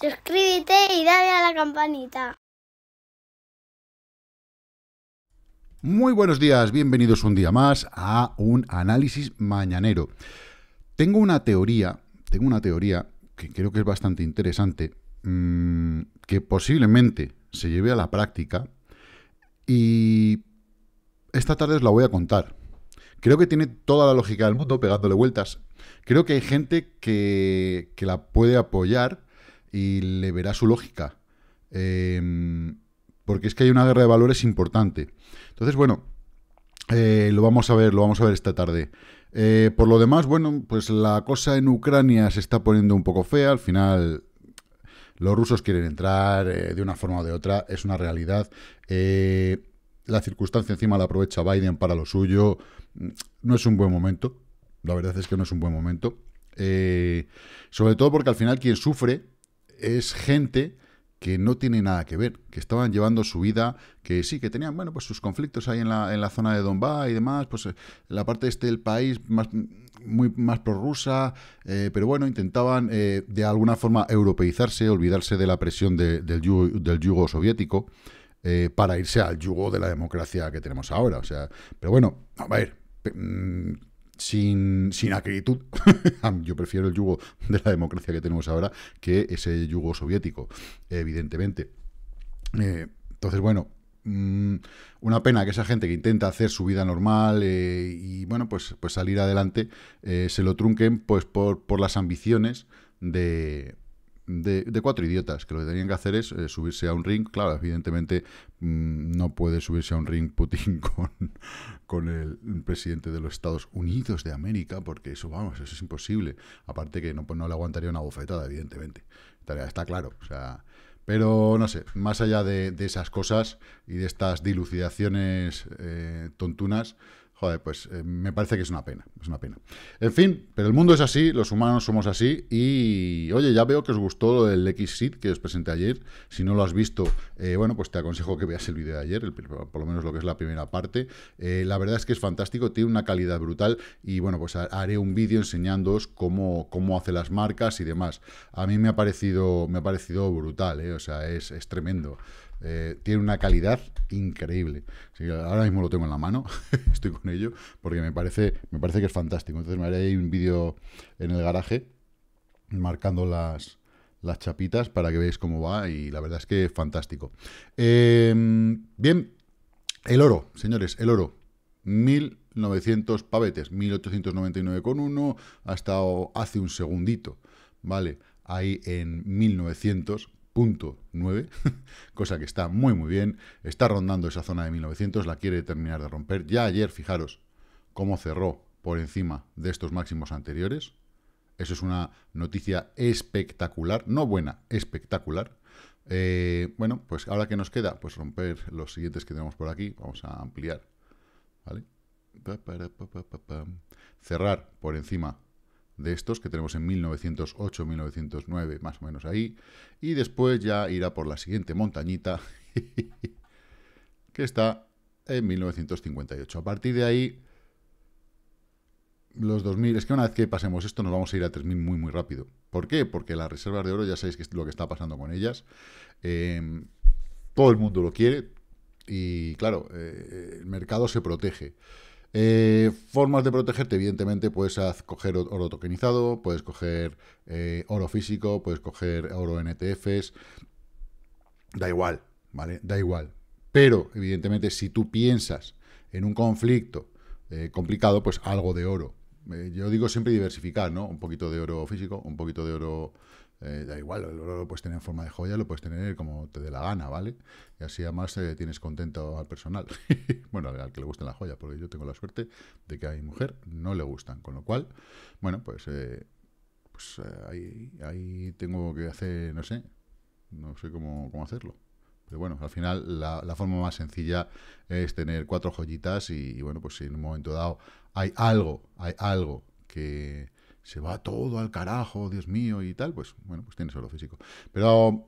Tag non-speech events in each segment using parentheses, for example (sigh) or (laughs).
Suscríbete y dale a la campanita. Muy buenos días, bienvenidos un día más a un análisis mañanero. Tengo una teoría, tengo una teoría que creo que es bastante interesante, mm, que posiblemente se lleve a la práctica y esta tarde os la voy a contar. Creo que tiene toda la lógica del mundo pegándole vueltas. Creo que hay gente que, que la puede apoyar y le verá su lógica. Em, porque es que hay una guerra de valores importante. Entonces, bueno, eh, lo vamos a ver, lo vamos a ver esta tarde. Eh, por lo demás, bueno, pues la cosa en Ucrania se está poniendo un poco fea. Al final, los rusos quieren entrar eh, de una forma o de otra, es una realidad. la circunstancia encima la aprovecha Biden para lo suyo. No es un buen momento. La verdad es que no es un buen momento. sobre todo porque al final quien sufre es gente que no tiene nada que ver, que estaban llevando su vida, que sí, que tenían, bueno, pues sus conflictos ahí en la, en la zona de Donbass y demás, pues eh, la parte este del país más, muy más prorrusa, eh, pero bueno, intentaban eh, de alguna forma europeizarse, olvidarse de la presión del, yugo, del yugo soviético para irse al yugo de la democracia que tenemos ahora, o sea, pero bueno, a ver, mm, sin, sin acritud. (laughs) Yo prefiero el yugo de la democracia que tenemos ahora que ese yugo soviético, evidentemente. Eh, entonces, bueno, mm, una pena que esa gente que intenta hacer su vida normal eh, y, bueno, pues, pues salir adelante, eh, se lo trunquen pues por las ambiciones de, de, cuatro idiotas, que lo que tenían que hacer es eh, subirse a un ring. Claro, evidentemente mm, no puede subirse a un ring Putin (laughs) con, con el, presidente de los Estados Unidos de América, porque eso, vamos, eso es imposible. Aparte que no, pues, no le aguantaría una bofetada, evidentemente. Está, claro, o sea... Pero no sé, más allá de, esas cosas y de estas dilucidaciones eh, tontunas, Joder, pues eh, me parece que es una pena, es una pena. En fin, pero el mundo es así, los humanos somos así y, oye, ya veo que os gustó lo del Xseed que os presenté ayer. Si no lo has visto, eh, bueno, pues te aconsejo que veas el vídeo de ayer, por lo menos lo que es la primera parte. Eh, la verdad es que es fantástico, tiene una calidad brutal y, bueno, pues haré un vídeo enseñándoos cómo, cómo hace las marcas y demás. A mí me ha parecido, me ha parecido brutal, o sea, es, es tremendo. Eh, tiene una calidad increíble. ahora mismo lo tengo en la mano, (laughs) estoy con ello, porque me parece, me parece que es fantástico. Entonces me haré un vídeo en el garaje marcando las, las chapitas para que veáis cómo va y la verdad es que es fantástico. Em, bien, el oro, señores, el oro. 1900 pavetes, 1899,1 estado hace un segundito, ¿vale? Ahí en 1900, 9, (laughs) cosa que está muy muy bien, está rondando esa zona de 1900, la quiere terminar de romper. Ya ayer, fijaros cómo cerró por encima de estos máximos anteriores. Eso es una noticia espectacular, no buena, espectacular. Eh, bueno, pues ahora que nos queda, pues romper los siguientes que tenemos por aquí, vamos a ampliar, ¿vale? Cerrar por encima de estos que tenemos en 1908, 1909, más o menos ahí, y después ya irá por la siguiente montañita, (laughs) que está en 1958. A partir de ahí, los 2.000, es que una vez que pasemos esto nos vamos a ir a 3.000 muy muy rápido. ¿Por qué? Porque las reservas de oro, ya sabéis que es lo que está pasando con ellas, em, todo el mundo lo quiere y claro, eh, el mercado se protege. Eh, formas de protegerte, evidentemente, puedes coger oro tokenizado, puedes coger eh, oro físico, puedes coger oro NTFs. E da igual, ¿vale? Da igual. Pero, evidentemente, si tú piensas en un conflicto eh, complicado, pues algo de oro. yo digo siempre diversificar, ¿no? Un poquito de oro físico, un poquito de oro eh, da igual, lo, lo, puedes tener en forma de joya, lo puedes tener como te dé la gana, ¿vale? Y así además eh, tienes contento al personal. (laughs) bueno, al, que le guste la joya porque yo tengo la suerte de que a mi mujer no le gustan. Con lo cual, bueno, pues, eh, pues ahí, tengo que hacer, no sé, no sé cómo, hacerlo. Pero bueno, al final la, forma más sencilla es tener cuatro joyitas y, y bueno, pues si en un momento dado hay algo, hay algo que, se va todo al carajo, Dios mío, y tal, pues bueno, pues tiene solo físico. Pero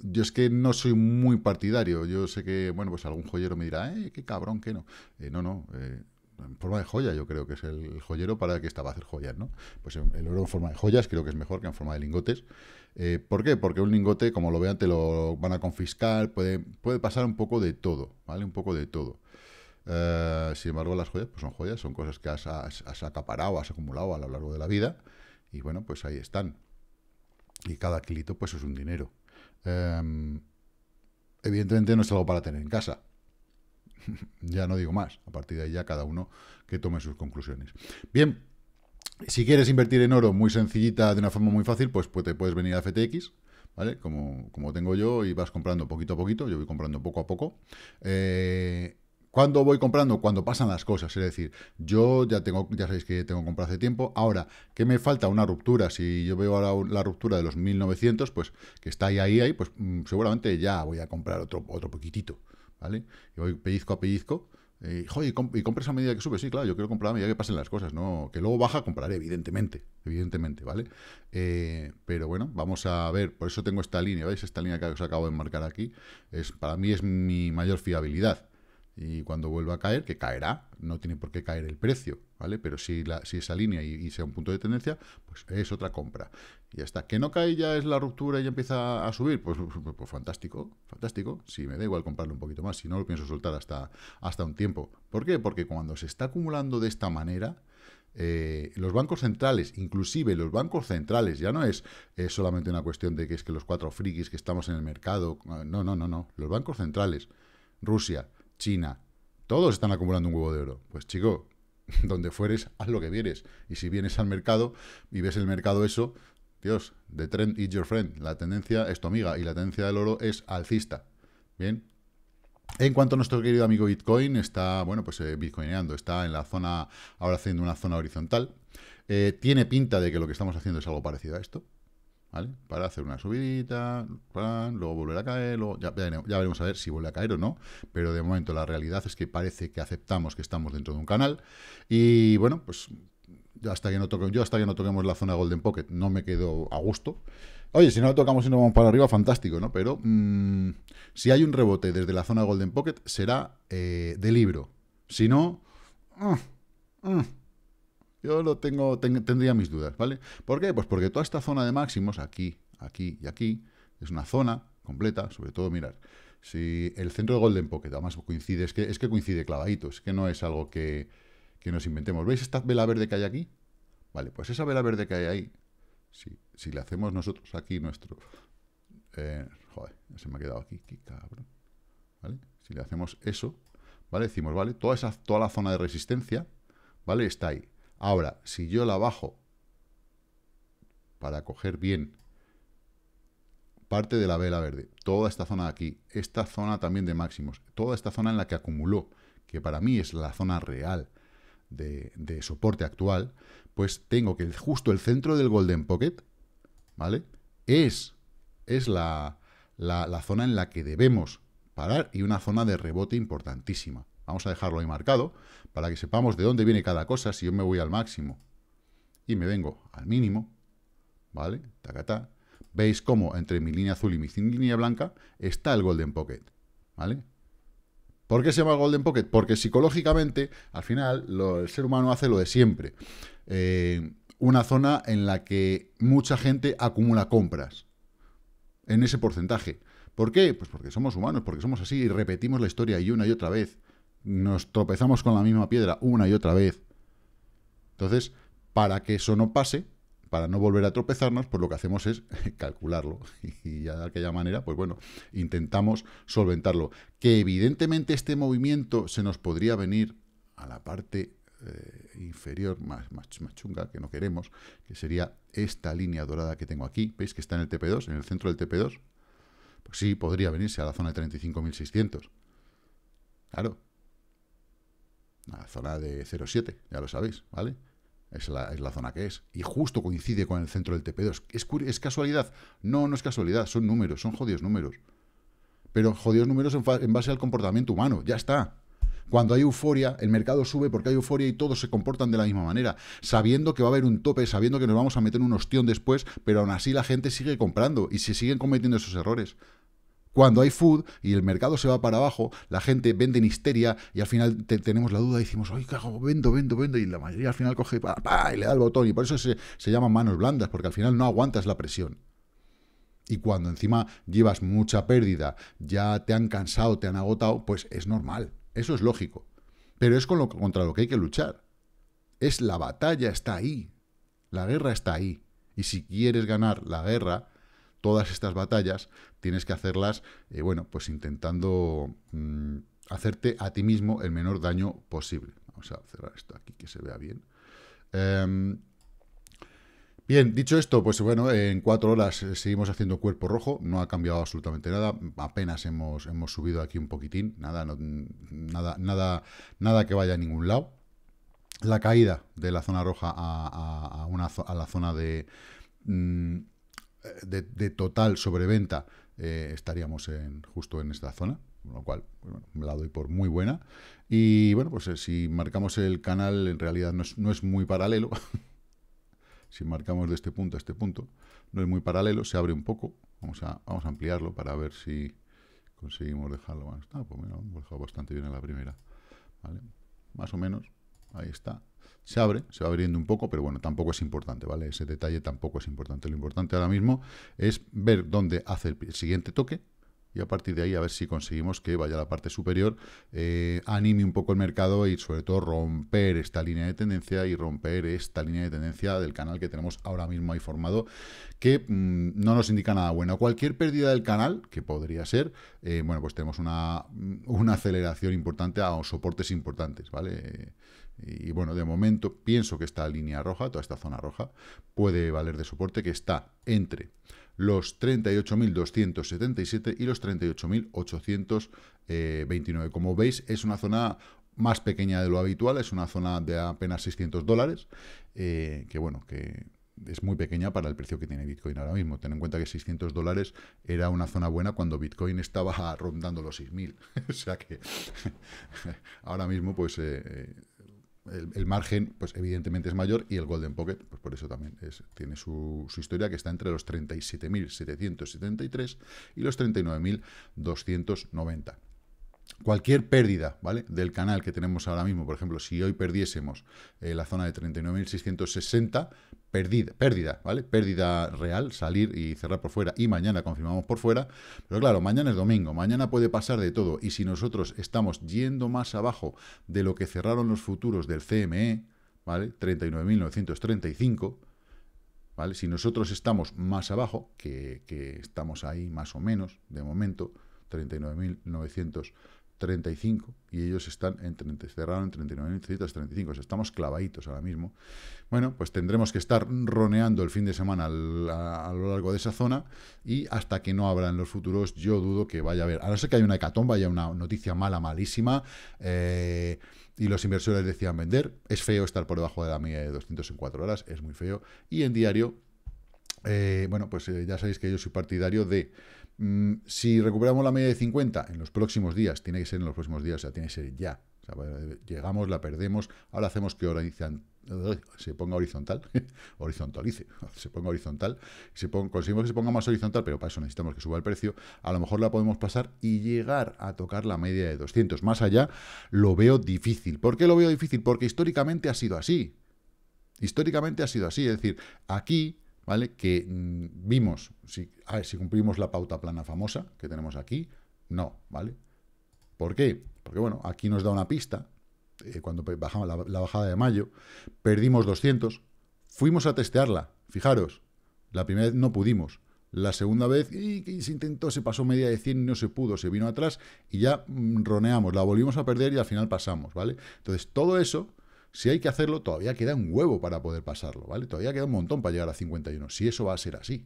yo es que no soy muy partidario. Yo sé que, bueno, pues algún joyero me dirá, eh, qué cabrón, qué eh, no. no, no, eh, en forma de joya yo creo que es el joyero para el que estaba a hacer joyas, ¿no? Pues el oro en forma de joyas creo que es mejor que en forma de lingotes. Eh, ¿Por qué? Porque un lingote, como lo vean, te lo van a confiscar, puede, puede pasar un poco de todo, ¿vale? Un poco de todo. Eh, sin embargo, las joyas pues son joyas, son cosas que has, acaparado, has acumulado a lo largo de la vida y bueno, pues ahí están. Y cada kilito pues es un dinero. Em, evidentemente no es algo para tener en casa. (laughs) ya no digo más. A partir de ahí ya cada uno que tome sus conclusiones. Bien, si quieres invertir en oro muy sencillita, de una forma muy fácil, pues, pues te puedes venir a FTX. ¿Vale? Como, como tengo yo y vas comprando poquito a poquito, yo voy comprando poco a poco. Eh, ¿Cuándo voy comprando? Cuando pasan las cosas. Es decir, yo ya tengo, ya sabéis que tengo comprado hace tiempo. Ahora, ¿qué me falta? Una ruptura. Si yo veo ahora la ruptura de los 1900, pues que está ahí, ahí, ahí, pues mm, seguramente ya voy a comprar otro, otro poquitito. ¿Vale? Y voy pellizco a pellizco. Eh, y, compras a medida que sube, sí, claro, yo quiero comprar a medida que pasen las cosas, ¿no? Que luego baja, compraré, evidentemente, evidentemente, ¿vale? Eh, pero bueno, vamos a ver, por eso tengo esta línea, ¿veis? Esta línea que os acabo de marcar aquí, es para mí es mi mayor fiabilidad y cuando vuelva a caer, que caerá, no tiene por qué caer el precio, ¿vale? Pero si, la, si esa línea y, sea un punto de tendencia, pues es otra compra. Y hasta ¿Que no cae ya es la ruptura y ya empieza a subir? Pues, pues fantástico, fantástico. Si me da igual comprarlo un poquito más, si no lo pienso soltar hasta, hasta un tiempo. ¿Por qué? Porque cuando se está acumulando de esta manera... Eh, los bancos centrales, inclusive los bancos centrales, ya no es solamente una cuestión de que es que los cuatro frikis que estamos en el mercado, eh, no, no, no, no, los bancos centrales, Rusia, China. Todos están acumulando un huevo de oro. Pues chico, (laughs) donde fueres, haz lo que vieres. Y si vienes al mercado y ves el mercado eso, Dios, the trend is your friend. La tendencia es tu amiga y la tendencia del oro es alcista. Bien. En cuanto a nuestro querido amigo Bitcoin, está, bueno, pues eh, bitcoineando, está en la zona, ahora haciendo una zona horizontal. Eh, tiene pinta de que lo que estamos haciendo es algo parecido a esto, para hacer una subidita, luego volver a caer, luego ya, veremos a ver si vuelve a caer o no, pero de momento la realidad es que parece que aceptamos que estamos dentro de un canal y bueno, pues hasta que no yo hasta que no toquemos la zona Golden Pocket no me quedo a gusto. Oye, si no lo tocamos y no vamos para arriba, fantástico, ¿no? Pero mm, si hay un rebote desde la zona Golden Pocket será eh, de libro, si no... Ah, ah. Yo lo tengo, tendría mis dudas, ¿vale? ¿Por qué? Pues porque toda esta zona de máximos, aquí, aquí y aquí, es una zona completa, sobre todo, mirar, si el centro de Golden Pocket, además coincide, es que, es que coincide clavadito, es que no es algo que, nos inventemos. ¿Veis esta vela verde que hay aquí? Vale, pues esa vela verde que hay ahí, si, si le hacemos nosotros aquí nuestro... Eh, joder, se me ha quedado aquí, qué cabrón. ¿Vale? Si le hacemos eso, ¿vale? Decimos, ¿vale? Toda, esa, toda la zona de resistencia, ¿vale? Está ahí. Ahora, si yo la bajo para coger bien parte de la vela verde, toda esta zona de aquí, esta zona también de máximos, toda esta zona en la que acumuló, que para mí es la zona real de, soporte actual, pues tengo que justo el centro del Golden Pocket, ¿vale? Es, es la, la zona en la que debemos parar y una zona de rebote importantísima. Vamos a dejarlo ahí marcado para que sepamos de dónde viene cada cosa. Si yo me voy al máximo y me vengo al mínimo, ¿vale? tacata Veis cómo entre mi línea azul y mi línea blanca está el Golden Pocket, ¿vale? ¿Por qué se llama Golden Pocket? Porque psicológicamente, al final, el ser humano hace lo de siempre. Eh, una zona en la que mucha gente acumula compras. En ese porcentaje. ¿Por qué? Pues porque somos humanos, porque somos así y repetimos la historia y una y otra vez nos tropezamos con la misma piedra una y otra vez. Entonces, para que eso no pase, para no volver a tropezarnos, pues lo que hacemos es (laughs) calcularlo. (laughs) Y ya de aquella manera, pues bueno, intentamos solventarlo. Que evidentemente este movimiento se nos podría venir a la parte eh, inferior, más, más, chunga, que no queremos, que sería esta línea dorada que tengo aquí. ¿Veis que está en el TP2, en el centro del TP2? Pues sí, podría venirse a la zona de 35.600. Claro, la zona de 0,7, ya lo sabéis, ¿vale? Es la, zona que es. Y justo coincide con el centro del TP2. ¿Es, casualidad? No, no es casualidad. Son números, son jodidos números. Pero jodidos números en, base al comportamiento humano. Ya está. Cuando hay euforia, el mercado sube porque hay euforia y todos se comportan de la misma manera, sabiendo que va a haber un tope, sabiendo que nos vamos a meter un ostión después, pero aún así la gente sigue comprando y se siguen cometiendo esos errores. Cuando hay food y el mercado se va para abajo, la gente vende en histeria y al final tenemos la duda y decimos, ¡Ay, cago! Vendo, vendo, vendo. Y la mayoría al final coge pa, y le da el botón. Y por eso se, llaman manos blandas, porque al final no aguantas la presión. Y cuando encima llevas mucha pérdida, ya te han cansado, te han agotado, pues es normal. Eso es lógico. Pero es con lo, contra lo que hay que luchar. Es la batalla, está ahí. La guerra está ahí. Y si quieres ganar la guerra, todas estas batallas tienes que hacerlas, eh, bueno, pues intentando mm, hacerte a ti mismo el menor daño posible. Vamos a cerrar esto aquí que se vea bien. Em, bien, dicho esto, pues bueno, en cuatro horas eh, seguimos haciendo cuerpo rojo, no ha cambiado absolutamente nada, apenas hemos, hemos subido aquí un poquitín, nada, nada, nada, nada que vaya a ningún lado. La caída de la zona roja a, la zona de... Mm, de, total sobreventa eh, estaríamos en, justo en esta zona, con lo cual me la doy por muy buena. Y bueno, pues eh, si marcamos el canal, en realidad no es, no es muy paralelo. (laughs) si marcamos de este punto a este punto, no es muy paralelo, se abre un poco. Vamos a, vamos a ampliarlo para ver si conseguimos dejarlo. Bueno, está, pues dejado bastante bien en la primera. ¿Vale? Más o menos, ahí está se abre, se va abriendo un poco, pero bueno, tampoco es importante, ¿vale? Ese detalle tampoco es importante. Lo importante ahora mismo es ver dónde hace el, siguiente toque, y a partir de ahí a ver si conseguimos que vaya a la parte superior, eh, anime un poco el mercado y sobre todo romper esta línea de tendencia y romper esta línea de tendencia del canal que tenemos ahora mismo ahí formado, que mm, no nos indica nada bueno. Cualquier pérdida del canal, que podría ser, eh, bueno, pues tenemos una, mm, una aceleración importante a soportes importantes, ¿vale? Y bueno, de momento pienso que esta línea roja, toda esta zona roja, puede valer de soporte que está entre los 38.277 y los 38.829. Como veis, es una zona más pequeña de lo habitual, es una zona de apenas 600 dólares, eh, que bueno, que es muy pequeña para el precio que tiene Bitcoin ahora mismo. Ten en cuenta que 600 dólares era una zona buena cuando Bitcoin estaba (laughs) rondando los 6.000. (laughs) o sea que (laughs) ahora mismo pues eh, eh, el, margen, pues evidentemente es mayor y el Golden Pocket, pues por eso también es, tiene su, su, historia, que está entre los 37.773 y los 39.290. Cualquier pérdida ¿vale? del canal que tenemos ahora mismo, por ejemplo, si hoy perdiésemos eh, la zona de 39.660, pérdida, pérdida, ¿vale? Pérdida real, salir y cerrar por fuera, y mañana confirmamos por fuera, pero claro, mañana es domingo, mañana puede pasar de todo, y si nosotros estamos yendo más abajo de lo que cerraron los futuros del CME, ¿vale? 39.935, ¿vale? Si nosotros estamos más abajo, que, que estamos ahí más o menos de momento, 39.935 y ellos están en 30, cerraron en 39.935, o sea, estamos clavaditos ahora mismo. Bueno, pues tendremos que estar roneando el fin de semana a, lo largo de esa zona y hasta que no habrá en los futuros yo dudo que vaya a haber, a no ser que haya una hecatomba, haya una noticia mala, malísima, eh, y los inversores decían vender, es feo estar por debajo de la media de 200 en 4 horas, es muy feo, y en diario eh, bueno, pues eh, ya sabéis que yo soy partidario de Mm, si recuperamos la media de 50 en los próximos días, tiene que ser en los próximos días, o sea, tiene que ser ya. llegamos, la perdemos, ahora hacemos que se ponga horizontal, (laughs) horizontalice, (laughs) se ponga horizontal, se conseguimos que se ponga más horizontal, pero para eso necesitamos que suba el precio, a lo mejor la podemos pasar y llegar a tocar la media de 200. Más allá, lo veo difícil. ¿Por qué lo veo difícil? Porque históricamente ha sido así. Históricamente ha sido así, es decir, aquí ¿vale? Que mm, vimos, si, si cumplimos la pauta plana famosa que tenemos aquí, no, ¿vale? ¿Por qué? Porque, bueno, aquí nos da una pista, eh, cuando bajamos la, bajada de mayo, perdimos 200, fuimos a testearla, fijaros, la primera vez no pudimos, la segunda vez y, se intentó, se pasó media de 100, no se pudo, se vino atrás y ya mm, roneamos, la volvimos a perder y al final pasamos, ¿vale? Entonces, todo eso si hay que hacerlo, todavía queda un huevo para poder pasarlo, ¿vale? Todavía queda un montón para llegar a 51, si eso va a ser así.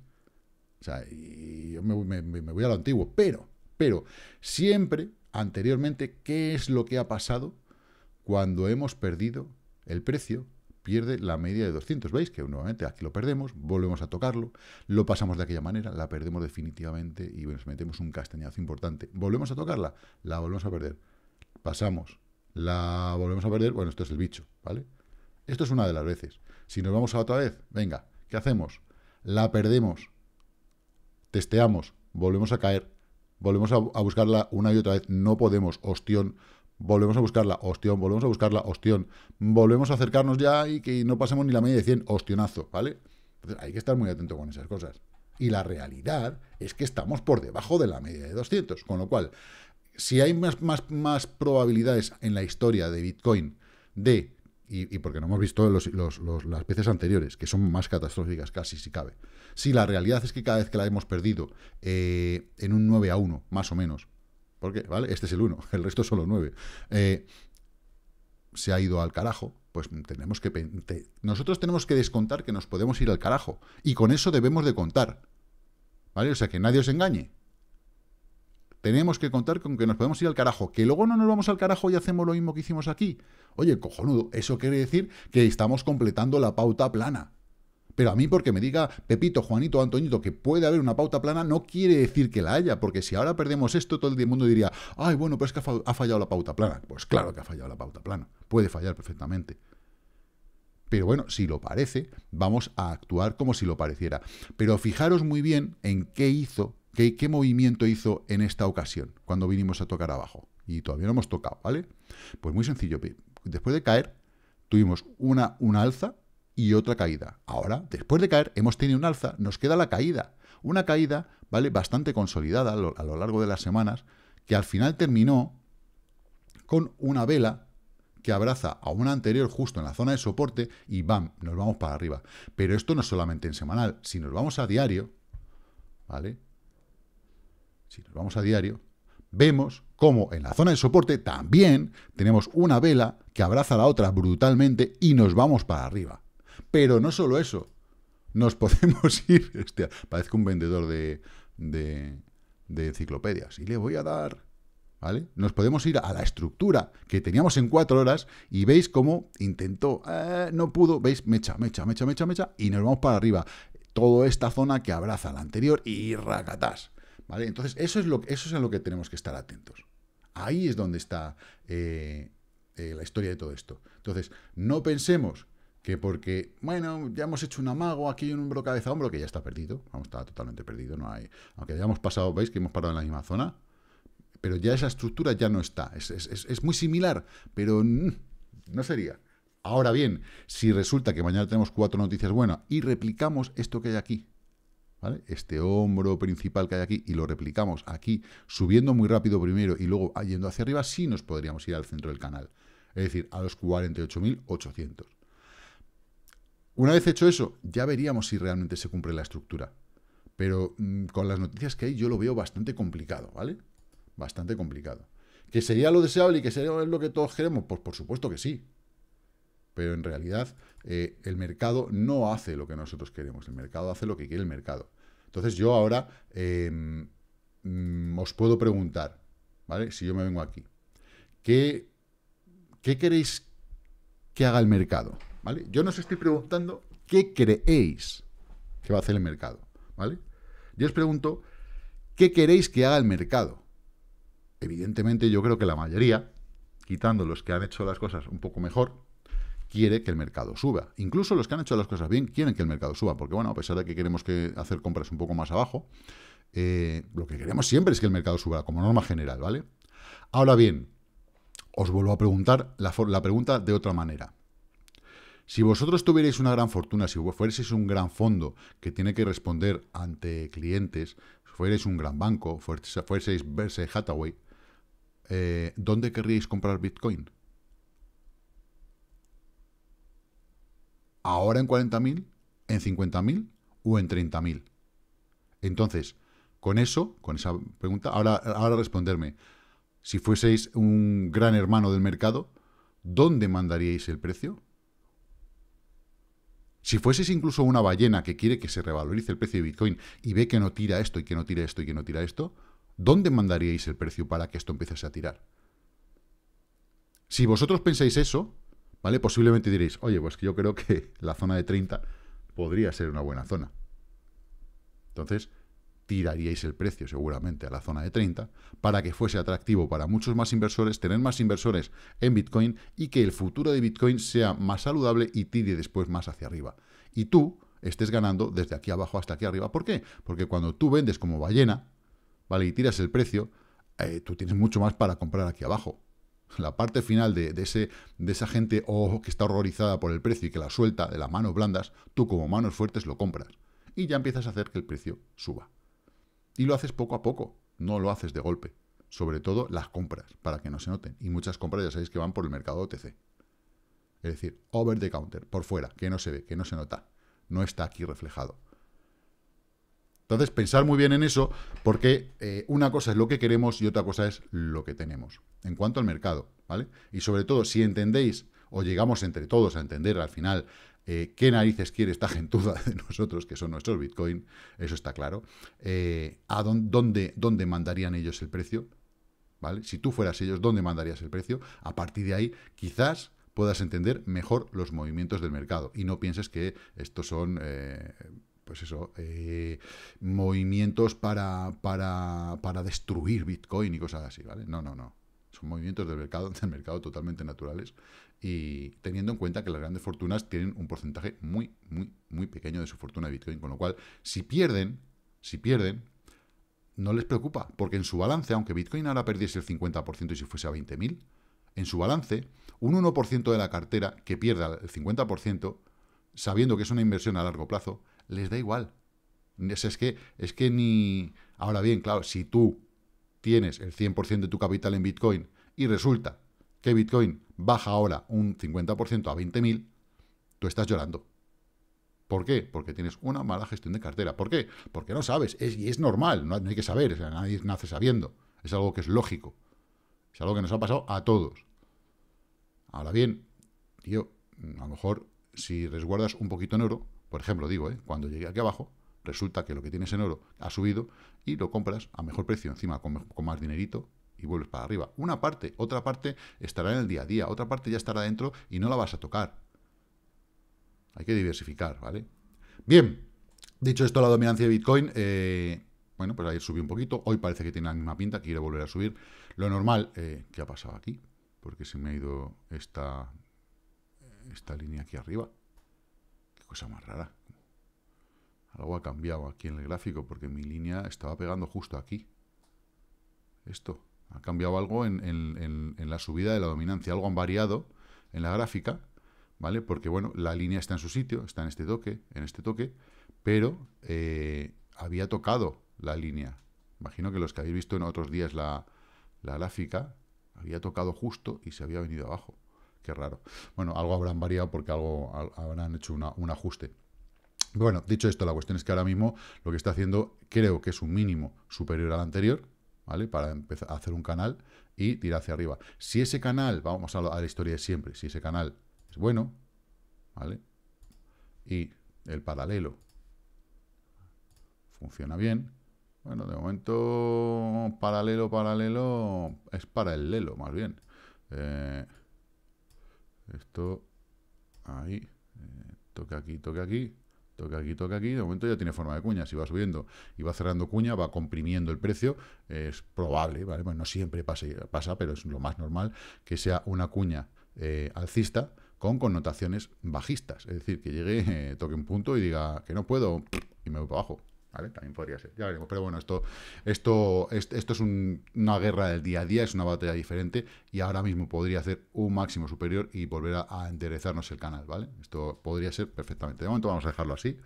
O sea, yo me, me voy a lo antiguo, pero, pero, siempre, anteriormente, ¿qué es lo que ha pasado cuando hemos perdido el precio pierde la media de 200. ¿Veis? Que nuevamente aquí lo perdemos, volvemos a tocarlo, lo pasamos de aquella manera, la perdemos definitivamente y nos metemos un castañazo importante. Volvemos a tocarla, la volvemos a perder. Pasamos, la volvemos a perder, bueno, esto es el bicho, ¿vale? Esto es una de las veces. Si nos vamos a otra vez, venga, ¿qué hacemos? La perdemos, testeamos, volvemos a caer, volvemos a, buscarla una y otra vez, no podemos, ostión, volvemos a buscarla, ostión, volvemos a buscarla, ostión, volvemos a acercarnos ya y que no pasemos ni la media de 100, ostionazo, ¿vale? Entonces hay que estar muy atento con esas cosas. Y la realidad es que estamos por debajo de la media de 200, con lo cual, si hay más, más, probabilidades en la historia de Bitcoin de, y, porque no hemos visto las veces anteriores, que son más catastróficas casi si cabe, si la realidad es que cada vez que la hemos perdido eh, en un 9 a 1, más o menos, porque, ¿vale? Este es el 1, (laughs) el resto solo 9, eh, se ha ido al carajo, pues tenemos que... nosotros tenemos que descontar que nos podemos ir al carajo, y con eso debemos de contar, ¿vale? O sea, que nadie os engañe tenemos que contar con que nos podemos ir al carajo, que luego no nos vamos al carajo y hacemos lo mismo que hicimos aquí. Oye, cojonudo, eso quiere decir que estamos completando la pauta plana. Pero a mí porque me diga Pepito, Juanito, Antoñito que puede haber una pauta plana, no quiere decir que la haya, porque si ahora perdemos esto, todo el mundo diría, ay, bueno, pero es que ha fallado la pauta plana. Pues claro que ha fallado la pauta plana, puede fallar perfectamente. Pero bueno, si lo parece, vamos a actuar como si lo pareciera. Pero fijaros muy bien en qué hizo ¿Qué, movimiento hizo en esta ocasión cuando vinimos a tocar abajo? Y todavía no hemos tocado, ¿vale? Pues muy sencillo. Después de caer, tuvimos una, una alza y otra caída. Ahora, después de caer, hemos tenido un alza, nos queda la caída. Una caída, ¿vale? Bastante consolidada a lo, a lo largo de las semanas, que al final terminó con una vela que abraza a una anterior justo en la zona de soporte y ¡bam! Nos vamos para arriba. Pero esto no es solamente en semanal, si nos vamos a diario, ¿vale? si nos vamos a diario, vemos cómo en la zona de soporte también tenemos una vela que abraza la otra brutalmente y nos vamos para arriba. Pero no solo eso, nos (laughs) podemos ir, Parece parezco un vendedor de, de, enciclopedias, y le voy a dar ¿Vale? Nos podemos ir a la estructura que teníamos en cuatro horas y veis cómo intentó, eh, no pudo, veis mecha, mecha, mecha, mecha, mecha, y nos vamos para arriba. Toda esta zona que abraza la anterior y racatás. Entonces, eso es, lo, eso es en lo que tenemos que estar atentos. Ahí es donde está eh, eh, la historia de todo esto. Entonces, no pensemos que porque, bueno, ya hemos hecho un amago, aquí en un hombro cabeza hombro, que ya está perdido, vamos, está totalmente perdido, no hay, aunque hayamos pasado, veis que hemos parado en la misma zona, pero ya esa estructura ya no está, es, muy similar, pero mm, no sería. Ahora bien, si resulta que mañana tenemos cuatro noticias buenas y replicamos esto que hay aquí, este hombro principal que hay aquí y lo replicamos aquí, subiendo muy rápido primero y luego yendo hacia arriba, sí nos podríamos ir al centro del canal, es decir, a los 48.800. Una vez hecho eso, ya veríamos si realmente se cumple la estructura. Pero mm, con las noticias que hay yo lo veo bastante complicado, ¿vale? Bastante complicado. ¿Que sería lo deseable y que sería lo que todos queremos? Pues por supuesto que sí, pero en realidad eh, el mercado no hace lo que nosotros queremos, el mercado hace lo que quiere el mercado. Entonces yo ahora em, mm, os puedo preguntar, ¿vale? Si yo me vengo aquí, ¿qué, qué queréis que haga el mercado? ¿Vale? Yo os estoy preguntando qué creéis que va a hacer el mercado, ¿vale? Yo os pregunto, ¿qué queréis que haga el mercado? Evidentemente yo creo que la mayoría, quitando los que han hecho las cosas un poco mejor, quiere que el mercado suba. Incluso los que han hecho las cosas bien quieren que el mercado suba, porque bueno, a pesar de que queremos que hacer compras un poco más abajo, eh, lo que queremos siempre es que el mercado suba, como norma general, ¿vale? Ahora bien, os vuelvo a preguntar la, pregunta de otra manera. Si vosotros tuvierais una gran fortuna, si fueseis un gran fondo que tiene que responder ante clientes, fueseis un gran banco, fueseis Verse Hathaway, eh, ¿dónde querríais comprar Bitcoin? ahora en 40.000, en 50.000 o en 30.000. Entonces, con eso, con esa pregunta, ahora, ahora responderme, si fueseis un gran hermano del mercado, ¿dónde mandaríais el precio? Si fueseis incluso una ballena que quiere que se revalorice el precio de Bitcoin y ve que no tira esto y que no tira esto y que no tira esto, ¿dónde mandaríais el precio para que esto empiece a tirar? Si vosotros pensáis eso, ¿vale? Posiblemente diréis, oye, pues que yo creo que (laughs) la zona de 30 podría ser una buena zona. Entonces, tiraríais el precio seguramente a la zona de 30 para que fuese atractivo para muchos más inversores, tener más inversores en Bitcoin y que el futuro de Bitcoin sea más saludable y tire después más hacia arriba. Y tú estés ganando desde aquí abajo hasta aquí arriba. ¿Por qué? Porque cuando tú vendes como ballena, ¿vale? Y tiras el precio, eh, tú tienes mucho más para comprar aquí abajo la parte final de, ese, de esa gente que está horrorizada por el precio y que la suelta de las manos blandas, tú como manos fuertes lo compras. Y ya empiezas a hacer que el precio suba. Y lo haces poco a poco, no lo haces de golpe. Sobre todo las compras, para que no se noten. Y muchas compras ya sabéis que van por el mercado OTC. Es decir, over the counter, por fuera, que no se ve, que no se nota. No está aquí reflejado. Entonces, pensar muy bien en eso, porque eh, una cosa es lo que queremos y otra cosa es lo que tenemos, en cuanto al mercado, ¿vale? Y sobre todo, si entendéis o llegamos entre todos a entender al final eh, qué narices quiere esta gentuda de nosotros, que son nuestros Bitcoin, eso está claro, eh, a dónde, dónde, mandarían ellos el precio, ¿vale? Si tú fueras ellos, ¿dónde mandarías el precio? A partir de ahí, quizás puedas entender mejor los movimientos del mercado y no pienses que estos son pues eso, eh, movimientos para, para, para destruir Bitcoin y cosas así, ¿vale? No, no, no. Son movimientos del mercado, (laughs) del mercado totalmente naturales y teniendo en cuenta que las grandes fortunas tienen un porcentaje muy, muy, muy pequeño de su fortuna de Bitcoin, con lo cual, si pierden, si pierden, no les preocupa, porque en su balance, aunque Bitcoin ahora perdiese el 50% y si fuese a 20.000, en su balance, un 1% de la cartera que pierda el 50%, sabiendo que es una inversión a largo plazo, les da igual. Es, es, que, es que ni... Ahora bien, claro, si tú tienes el 100% de tu capital en Bitcoin y resulta que Bitcoin baja ahora un 50% a 20.000, tú estás llorando. ¿Por qué? Porque tienes una mala gestión de cartera. ¿Por qué? Porque no sabes, y es normal, no, hay que saber, nadie nace sabiendo. Es algo que es lógico. Es algo que nos ha pasado a todos. Ahora bien, tío, a lo mejor si resguardas un poquito en oro, por ejemplo, digo, ¿eh? cuando llegué aquí abajo, resulta que lo que tienes en oro ha subido y lo compras a mejor precio encima, con, más dinerito, y vuelves para arriba. Una parte, otra parte estará en el día a día, otra parte ya estará dentro y no la vas a tocar. Hay que diversificar, ¿vale? Bien, dicho esto, la dominancia de Bitcoin, eh, bueno, pues ayer subió un poquito, hoy parece que tiene la misma pinta, quiere volver a subir. Lo normal, eh, ¿qué ha pasado aquí? Porque se me ha ido esta línea aquí arriba cosa más rara. Algo ha cambiado aquí en el gráfico porque mi línea estaba pegando justo aquí. Esto. Ha cambiado algo en, la subida de la dominancia. Algo han variado en la gráfica, ¿vale? Porque, bueno, la línea está en su sitio, está en este toque, en este toque, pero eh, había tocado la línea. Imagino que los que habéis visto en otros días la gráfica, había tocado justo y se había venido abajo qué raro. Bueno, algo habrán variado porque algo habrán hecho un ajuste. Bueno, dicho esto, la cuestión es que ahora mismo lo que está haciendo creo que es un mínimo superior al anterior, ¿vale? Para empezar a hacer un canal y tirar hacia arriba. Si ese canal, vamos a, la historia de siempre, si ese canal es bueno, ¿vale? Y el paralelo funciona bien. Bueno, de momento, paralelo, paralelo, es para el lelo, más bien. Eh, esto, ahí, eh, toca aquí, toca aquí, toca aquí, toca aquí. De momento ya tiene forma de cuña. Si va subiendo y va cerrando cuña, va comprimiendo el precio. Es probable, ¿vale? Bueno, no siempre pasa, pero es lo más normal que sea una cuña eh, alcista con connotaciones bajistas. Es decir, que llegue, eh, toque un punto y diga que no puedo y me voy para abajo. ¿Vale? También podría ser, ya veremos. Pero bueno, esto, esto, esto es una guerra del día a día, es una batalla diferente y ahora mismo podría hacer un máximo superior y volver a, enderezarnos el canal, ¿vale? Esto podría ser perfectamente. De momento vamos a dejarlo así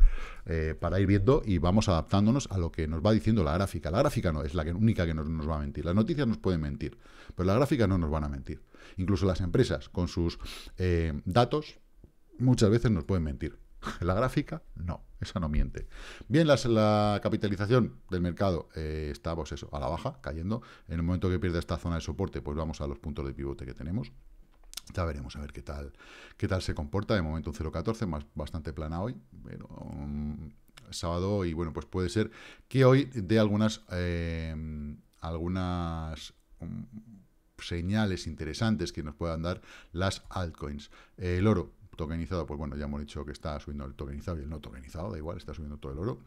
eh, para ir viendo y vamos adaptándonos a lo que nos va diciendo la gráfica. La gráfica no es la única que nos, va a mentir. Las noticias nos pueden mentir, pero la gráfica no nos van a mentir. Incluso las empresas con sus eh, datos muchas veces nos pueden mentir. (laughs) La gráfica, no, esa no miente. Bien, la capitalización del mercado eh, está pues eso, a la baja, cayendo. En el momento que pierda esta zona de soporte, pues vamos a los puntos de pivote que tenemos. Ya veremos a ver qué tal, qué tal se comporta. De momento un 0.14, más bastante plana hoy, pero mm, sábado y bueno, pues puede ser que hoy dé algunas, eh, algunas mm, señales interesantes que nos puedan dar las altcoins. el oro tokenizado, pues bueno, ya hemos dicho que está subiendo el tokenizado y el no tokenizado, da igual, está subiendo todo el oro.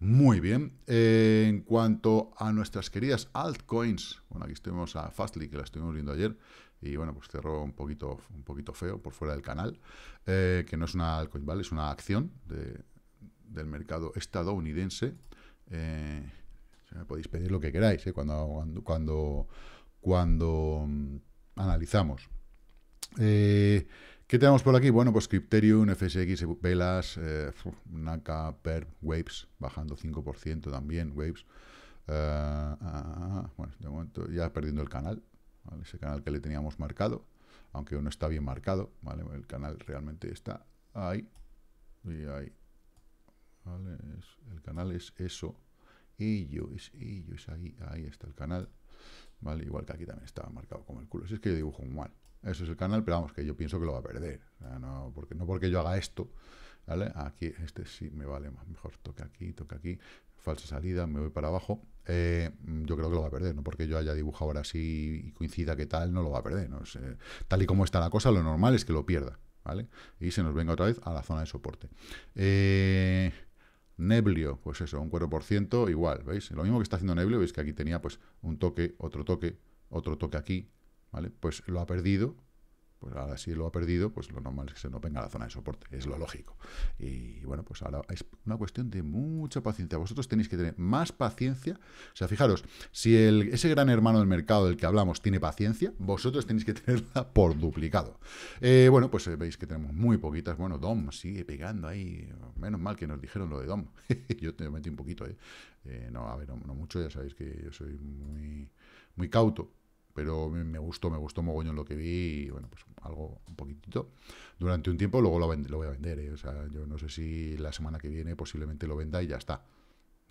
Muy bien. Eh, en cuanto a nuestras queridas altcoins, bueno, aquí estuvimos a Fastly, que la estuvimos viendo ayer, y bueno, pues cerró un poquito, un poquito feo por fuera del canal, eh, que no es una altcoin, ¿vale? Es una acción del mercado estadounidense. Eh, podéis pedir lo que queráis, cuando, cuando, cuando, mm, analizamos. Eh, ¿Qué tenemos por aquí? Bueno, pues Crypterium, FSX, Velas, eh, Naka, Perp, Waves, bajando 5% también, Waves. Eh, ah, ah, ah, bueno, de momento ya perdiendo el canal, ese canal que le teníamos marcado, aunque no está bien marcado, ¿vale? El canal realmente está ahí y ahí. ¿vale? el canal es eso, y es es ahí, ahí está el canal. ¿Vale? Igual que aquí también estaba marcado como el culo. Si es que yo dibujo mal. Eso es el canal, pero vamos, que yo pienso que lo va a perder. no, porque, no porque yo haga esto, ¿vale? Aquí, este sí me vale más. Mejor toca aquí, toca aquí. Falsa salida, me voy para abajo. Eh, yo creo que lo va a perder, no porque yo haya dibujado ahora así y coincida que tal, no lo va a perder. tal y como está la cosa, lo normal es que lo pierda, ¿vale? Y se nos venga otra vez a la zona de soporte. Eh, Neblio, pues eso, un 4%, igual, ¿veis? Lo mismo que está haciendo Neblio, veis que aquí tenía pues un toque, otro toque, otro toque aquí, pues lo ha perdido, pues ahora sí lo ha perdido, pues lo normal es que se no venga a la zona de soporte, es lo lógico. Y bueno, pues ahora es una cuestión de mucha paciencia. Vosotros tenéis que tener más paciencia. O sea, fijaros, si ese gran hermano del mercado del que hablamos tiene paciencia, vosotros tenéis que (laughs) tenerla por duplicado. Eh, bueno, pues eh, veis que tenemos muy poquitas. Bueno, Dom sigue pegando ahí. Menos mal que nos dijeron lo de Dom. (laughs) yo te metí un poquito, ¿eh? eh no, a ver, no, mucho, ya sabéis que yo soy muy, muy cauto pero me gustó, me gustó mogoño lo que vi y bueno, pues algo un poquitito durante un tiempo, luego lo, voy a vender, ¿eh? o sea, yo no sé si la semana que viene posiblemente lo venda y ya está.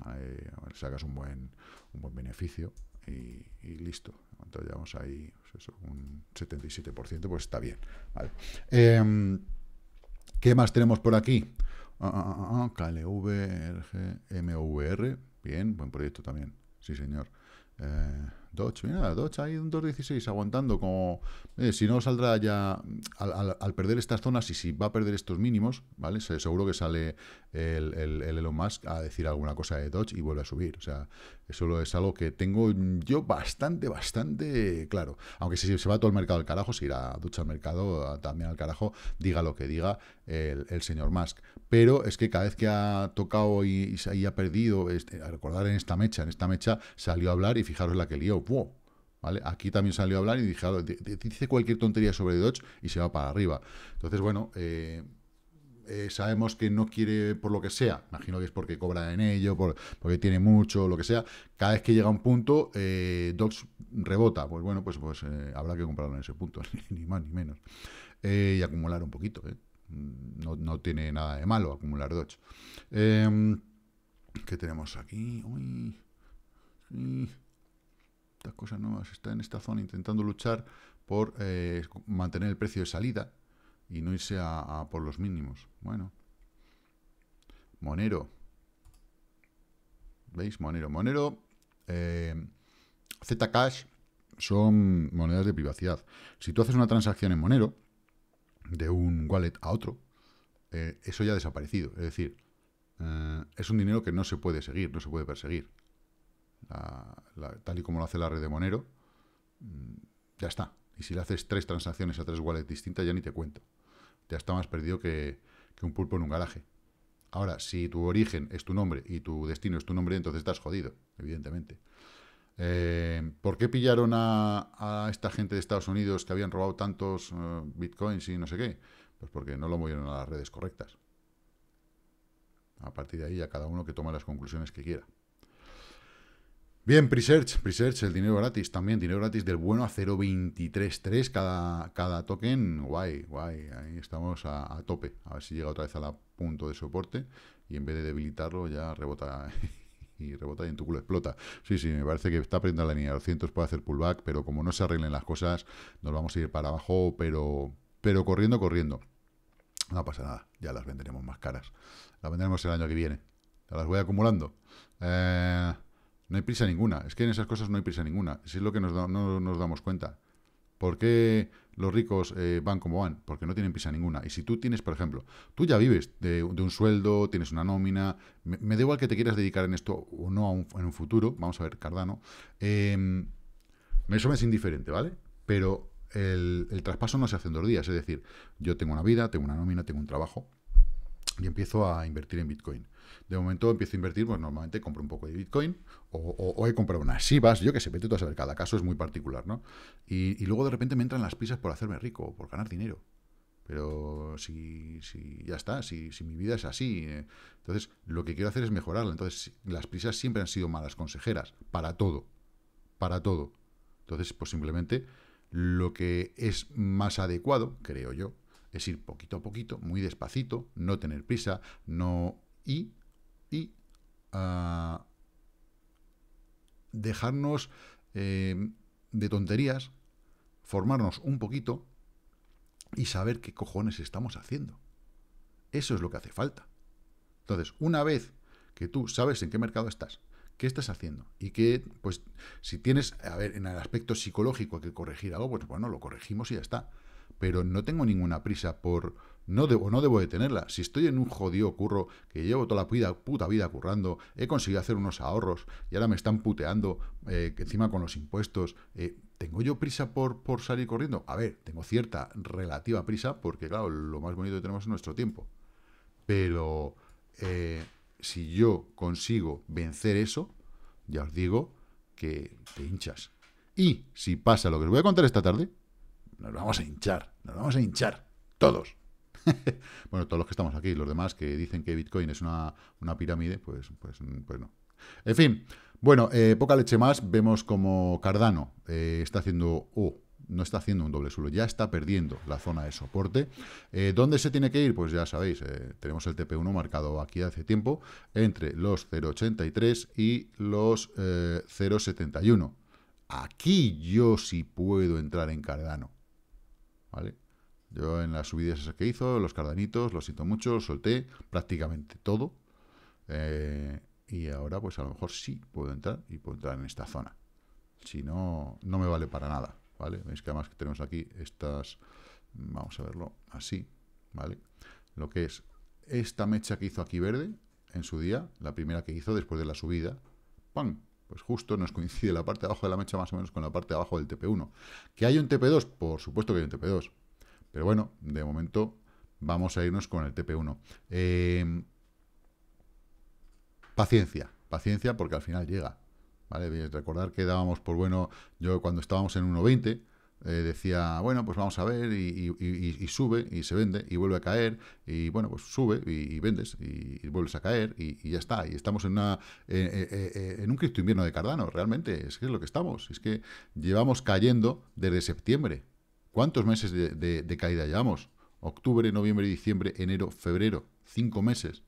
Eh, ahí, ver, sacas un buen, un buen beneficio y, listo. Entonces vamos ahí pues un 77%, pues está bien. Em, ¿Qué más tenemos por aquí? Ah, ah, ah, ah bien, buen proyecto también, sí señor. Eh, Dodge, mira, Dodge ahí un 2.16 aguantando como... Eh, si no saldrá ya mm, al, perder estas zonas y si va a perder estos mínimos, ¿vale? Seguro que sale el, el, el, Elon Musk a decir alguna cosa de Dodge y vuelve a subir. O sea, eso es algo que tengo mm, yo bastante, bastante claro. Aunque si se va todo el mercado al carajo, si irá a al mercado también al carajo, diga lo que diga el, señor Musk. Pero es que cada vez que ha tocado y, se ha perdido, este, a recordar en esta mecha, en esta mecha salió a hablar y fijaros la que lió ¿Vale? Aquí también salió a hablar y dije, dice cualquier tontería sobre Dodge y se va para arriba. Entonces, bueno, eh, eh, sabemos que no quiere por lo que sea, imagino que es porque cobra en ello, por, porque tiene mucho, lo que sea. Cada vez que llega un punto, eh, rebota. Pues bueno, pues, pues eh, habrá que comprarlo en ese punto, (laughs) ni más ni menos. y acumular un poquito, mm, no, no, tiene nada de malo acumular Dodge. Em, ¿Qué tenemos aquí? Uy, cosas nuevas, está en esta zona intentando luchar por eh, mantener el precio de salida y no irse a, por los mínimos. Bueno. Monero. ¿Veis? Monero. Monero, eh, Zcash son monedas de privacidad. Si tú haces una transacción en Monero, de un wallet a otro, eh, eso ya ha desaparecido. Es decir, es un dinero que no se puede seguir, no se puede perseguir tal y como lo hace la red de Monero, mm, ya está. Y si le haces tres transacciones a tres wallets distintas, ya ni te cuento. Ya está más perdido que, un pulpo en un garaje. Ahora, si tu origen es tu nombre y tu destino es tu nombre, entonces estás jodido, evidentemente. Eh, ¿Por qué pillaron a, esta gente de Estados Unidos que habían robado tantos eh, bitcoins y no sé qué? Pues porque no lo movieron a las redes correctas. A partir de ahí, a cada uno que tome las conclusiones que quiera. Bien, Presearch, Presearch, el dinero gratis también, dinero gratis del bueno a 0.233 cada, cada token. Guay, guay, ahí estamos a, tope. A ver si llega otra vez a la punto de soporte y en vez de debilitarlo ya rebota (laughs) y rebota y en tu culo explota. Sí, sí, me parece que está aprendiendo la línea 200, puede hacer pullback, pero como no se arreglen las cosas, nos vamos a ir para abajo, pero, pero corriendo, corriendo. No pasa nada, ya las venderemos más caras. Las venderemos el año que viene. Las voy acumulando. Eh... No hay prisa ninguna. Es que en esas cosas no hay prisa ninguna. Si es lo que nos no nos damos cuenta. ¿Por qué los ricos eh, van como van? Porque no tienen prisa ninguna. Y si tú tienes, por ejemplo, tú ya vives de, un sueldo, tienes una nómina, me, da igual que te quieras dedicar en esto o no en un futuro, vamos a ver, Cardano, em, Me eso me es indiferente, ¿vale? Pero el, el, traspaso no se hace en dos días, es decir, yo tengo una vida, tengo una nómina, tengo un trabajo y empiezo a invertir en Bitcoin de momento empiezo a invertir, pues normalmente compro un poco de Bitcoin o, he comprado unas Shivas, yo que sé, vete tú a saber, cada caso es muy particular, ¿no? Y, luego de repente me entran las prisas por hacerme rico, o por ganar dinero. Pero si, ya está, si, si mi vida es así, eh, entonces lo que quiero hacer es mejorarla. Entonces las prisas siempre han sido malas consejeras, para todo, para todo. Entonces, pues simplemente lo que es más adecuado, creo yo, es ir poquito a poquito, muy despacito, no tener prisa, no y a ah, dejarnos eh, de tonterías, formarnos un poquito y saber qué cojones estamos haciendo. Eso es lo que hace falta. Entonces, una vez que tú sabes en qué mercado estás, qué estás haciendo y que, pues, si tienes, a ver, en el aspecto psicológico hay que corregir algo, pues bueno, lo corregimos y ya está. Pero no tengo ninguna prisa por no debo, no debo de tenerla. Si estoy en un jodido curro, que llevo toda la puta, vida currando, he conseguido hacer unos ahorros y ahora me están puteando eh, encima con los impuestos, eh, ¿tengo yo prisa por, por salir corriendo? A ver, tengo cierta relativa prisa porque, claro, lo más bonito que tenemos es nuestro tiempo. Pero eh, si yo consigo vencer eso, ya os digo que te hinchas. Y si pasa lo que os voy a contar esta tarde, nos vamos a hinchar, nos vamos a hinchar, todos. (laughs) bueno, todos los que estamos aquí, los demás que dicen que Bitcoin es una, pirámide, pues, pues, pues, no. En fin, bueno, eh, poca leche más. Vemos como Cardano eh, está haciendo... Oh, no está haciendo un doble suelo, ya está perdiendo la zona de soporte. Eh, ¿Dónde se tiene que ir? Pues ya sabéis, tenemos el TP1 marcado aquí hace tiempo, entre los 0.83 y los 0.71. Aquí yo sí puedo entrar en Cardano. ¿Vale? Yo en las subidas esas que hizo, los cardanitos, lo siento mucho, solté prácticamente todo. Eh, y ahora pues a lo mejor sí puedo entrar y puedo entrar en esta zona. Si no, no me vale para nada, ¿vale? Veis que además que tenemos aquí estas, vamos a verlo así, ¿vale? Lo que es esta mecha que hizo aquí verde en su día, la primera que hizo después de la subida, ¡pam! Pues justo nos coincide la parte de abajo de la mecha más o menos con la parte de abajo del TP1. ¿Que hay un TP2? Por supuesto que hay un TP2. Pero bueno, de momento vamos a irnos con el TP1. Em, paciencia, paciencia porque al final llega. ¿vale? Recordar que dábamos por bueno, yo cuando estábamos en 1.20 eh, decía, bueno, pues vamos a ver y, sube y se vende y vuelve a caer y bueno, pues sube y, vendes y, vuelves a caer y, ya está. Y estamos en, una, eh, eh, en un Cristo invierno de Cardano, realmente, es que es lo que estamos. Es que llevamos cayendo desde septiembre. ¿Cuántos meses de, caída llevamos? Octubre, noviembre, diciembre, enero, febrero. Cinco meses.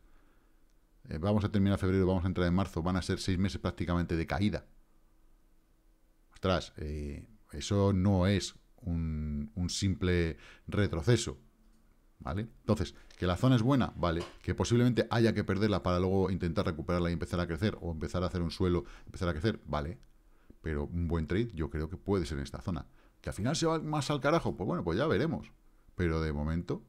Eh, vamos a terminar febrero, vamos a entrar en marzo. Van a ser seis meses prácticamente de caída. Ostras, eh, eso no es un, simple retroceso. ¿Vale? Entonces, que la zona es buena, vale, que posiblemente haya que perderla para luego intentar recuperarla y empezar a crecer, o empezar a hacer un suelo, empezar a crecer, vale, pero un buen trade yo creo que puede ser en esta zona. ¿Que al final se va más al carajo? Pues bueno, pues ya veremos. Pero de momento,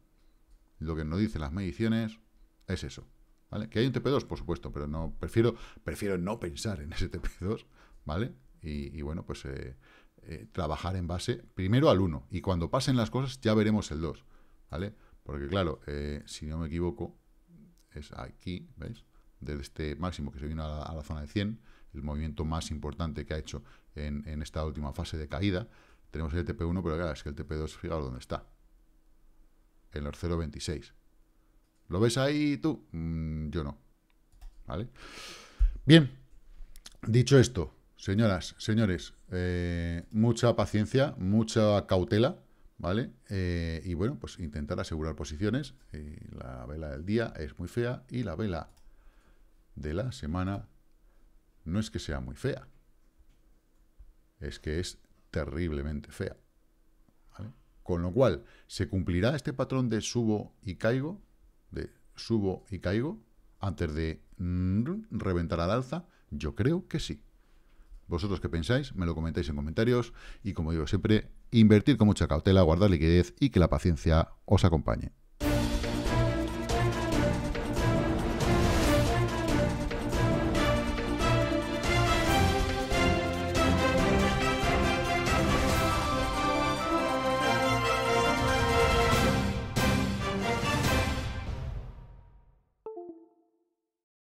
lo que nos dicen las mediciones es eso. ¿Vale? Que hay un TP2, por supuesto, pero no prefiero, prefiero no pensar en ese TP2, ¿vale? Y, bueno, pues eh, eh, trabajar en base primero al 1. Y cuando pasen las cosas ya veremos el 2, ¿vale? Porque claro, eh, si no me equivoco, es aquí, ¿veis? Desde este máximo que se vino a la, zona de 100, el movimiento más importante que ha hecho en, en esta última fase de caída, tenemos el TP1, pero claro, es que el TP2, fijaos dónde está. En los 0.26. ¿Lo ves ahí tú? Mm, yo no. ¿Vale? Bien. Dicho esto, señoras, señores, eh, mucha paciencia, mucha cautela, ¿vale? Eh, y bueno, pues intentar asegurar posiciones. Eh, la vela del día es muy fea y la vela de la semana no es que sea muy fea. Es que es terriblemente fea. Con lo cual, ¿se cumplirá este patrón de subo y caigo? De subo y caigo antes de mm, reventar al alza? Yo creo que sí. ¿Vosotros qué pensáis? Me lo comentáis en comentarios. Y como digo siempre, invertir con mucha cautela, guardar liquidez y que la paciencia os acompañe.